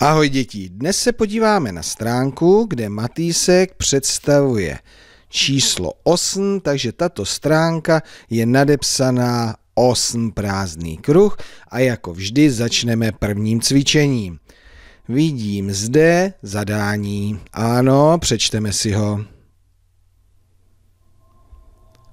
Ahoj děti, dnes se podíváme na stránku, kde Matýsek představuje číslo 8, takže tato stránka je nadepsaná 8 prázdný kruh a jako vždy začneme prvním cvičením. Vidím zde zadání. Ano, přečteme si ho.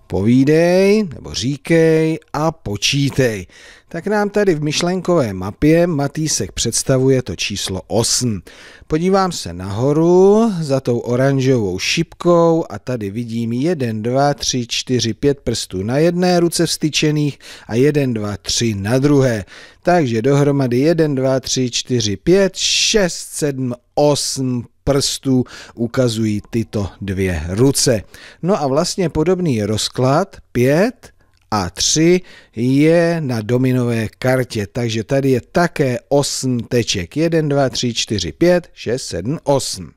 Povídej nebo říkej a počítej. Tak nám tady v myšlenkové mapě Matýsek představuje to číslo 8. Podívám se nahoru za tou oranžovou šipkou a tady vidím 1, 2, 3, 4, 5 prstů na jedné ruce vstyčených a 1, 2, 3 na druhé. Takže dohromady 1, 2, 3, 4, 5, 6, 7, 8 prstů ukazují tyto dvě ruce. No a vlastně podobný rozklad 5 a 3 je na dominové kartě. Takže tady je také 8 teček. 1, 2, 3, 4, 5, 6, 7, 8.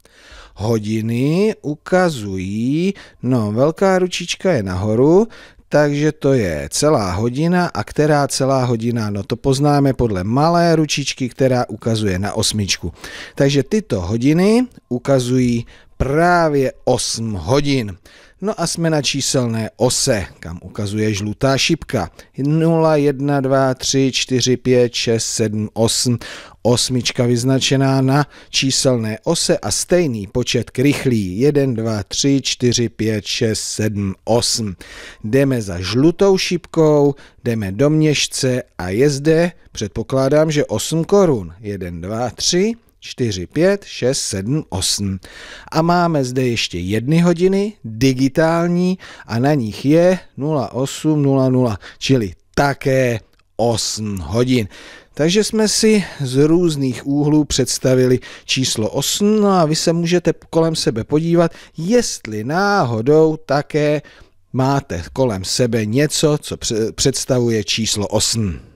Hodiny ukazují, no velká ručička je nahoru, takže to je celá hodina a která celá hodina, no to poznáme podle malé ručičky, která ukazuje na osmičku. Takže tyto hodiny ukazují právě 8 hodin. No a jsme na číselné ose, kam ukazuje žlutá šipka. 0, 1, 2, 3, 4, 5, 6, 7, 8. Osmička vyznačená na číselné ose a stejný počet krychlí. 1, 2, 3, 4, 5, 6, 7, 8. Jdeme za žlutou šipkou, jdeme do měšce a je zde, předpokládám, že 8 korun. 1, 2, 3, 4, 5, 6, 7, 8. A máme zde ještě jedny hodiny, digitální, a na nich je 08.00, čili také 8 hodin. Takže jsme si z různých úhlů představili číslo 8 no a vy se můžete kolem sebe podívat, jestli náhodou také máte kolem sebe něco, co představuje číslo 8.